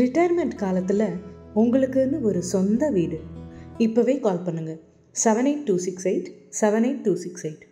retirement காலத்தில் உங்களுக்குன்னு ஒரு சொந்த வீடு இப்போவே கால் பண்ணுங்கள் seven eight two six eight seven eight two six eight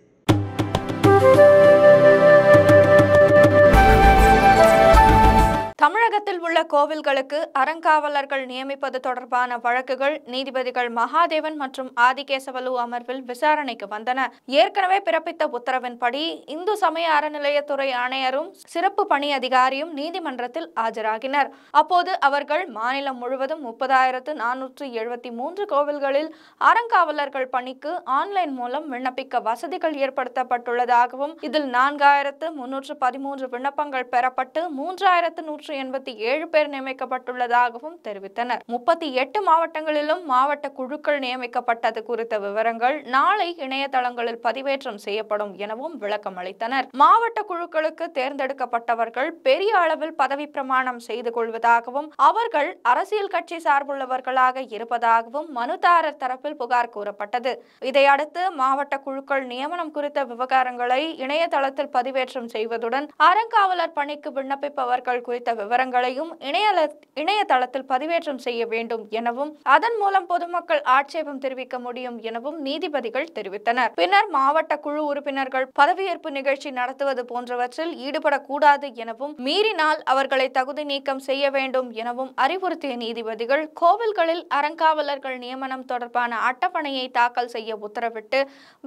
Tamil தமிழகத்தில் உள்ள கோவில்களுக்கு அறங்காவலர்கள் நியமிப்பது தொடர்பான வழக்குகள் நீதிபதிகள் மகாதேவன் மற்றும் ஆதிகேசவலு அமர்வில் விசாரணைக்கு வந்தன ஏற்கனவே பிறப்பித்த உத்தரவின்படி இந்து சமய அறநிலையத்துறை ஆணையரும் சிறப்பு பணி அதிகாரியும் நீதிமன்றத்தில் ஆஜராகினர் அப்போது அவர்கள் மாநிலம் முழுவதும் முப்பதாயிரத்து நானூற்று எழுபத்தி மூன்று கோவில்களில் அறங்காவலர்கள் பணிக்கு ஆன்லைன் மூலம் விண்ணப்பிக்க வசதிகள் ஏற்படுத்தப்பட்டுள்ளதாகவும் இதில் நான்காயிரத்து முன்னூற்று பதிமூன்று விண்ணப்பங்கள் பெறப்பட்டு மூன்றாயிரத்து நூற்று எண்பது ஏழு பேர் நியமிக்கப்பட்டுள்ளதாகவும் தெரிவித்தனர் முப்பத்தி எட்டு மாவட்டங்களிலும் மாவட்ட குழுக்கள் நியமிக்கப்பட்டது குறித்த விவரங்கள் நாளை இணையதளங்களில் பதிவேற்றம் செய்யப்படும் எனவும் விளக்கம் அளித்தனர் மாவட்ட குழுக்களுக்கு தேர்ந்தெடுக்கப்பட்டவர்கள் பெரிய அளவில் பதவி பிரமாணம் செய்து கொள்வதாகவும் அவர்கள் அரசியல் கட்சி சார்புள்ளவர்களாக இருப்பதாகவும் மனுதாரர் தரப்பில் புகார் கூறப்பட்டது இதையடுத்து மாவட்ட குழுக்கள் நியமனம் குறித்த விவகாரங்களை இணையதளத்தில் பதிவேற்றம் செய்வதுடன் அறங்காவலர் பணிக்கு விண்ணப்பிப்பவர்கள் குறித்த விவரங்கள் விவரங்களையும் இணையதளத்தில் பதிவேற்றம் செய்ய வேண்டும் எனவும் அதன் மூலம் பொதுமக்கள் ஆட்சேபம் தெரிவிக்க முடியும் எனவும் நீதிபதிகள் தெரிவித்தனர் பின்னர் மாவட்ட குழு உறுப்பினர்கள் பதவியேற்பு நிகழ்ச்சி நடத்துவது போன்றவற்றில் ஈடுபடக்கூடாது எனவும் மீறினால் அவர்களை தகுதி நீக்கம் செய்ய வேண்டும் எனவும் அறிவுறுத்திய நீதிபதிகள் கோவில்களில் அறங்காவலர்கள் நியமனம் தொடர்பான அட்டவணையை தாக்கல் செய்ய உத்தரவிட்டு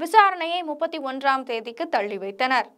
விசாரணையை முப்பத்தி ஒன்றாம் தேதிக்கு தள்ளி வைத்தனர்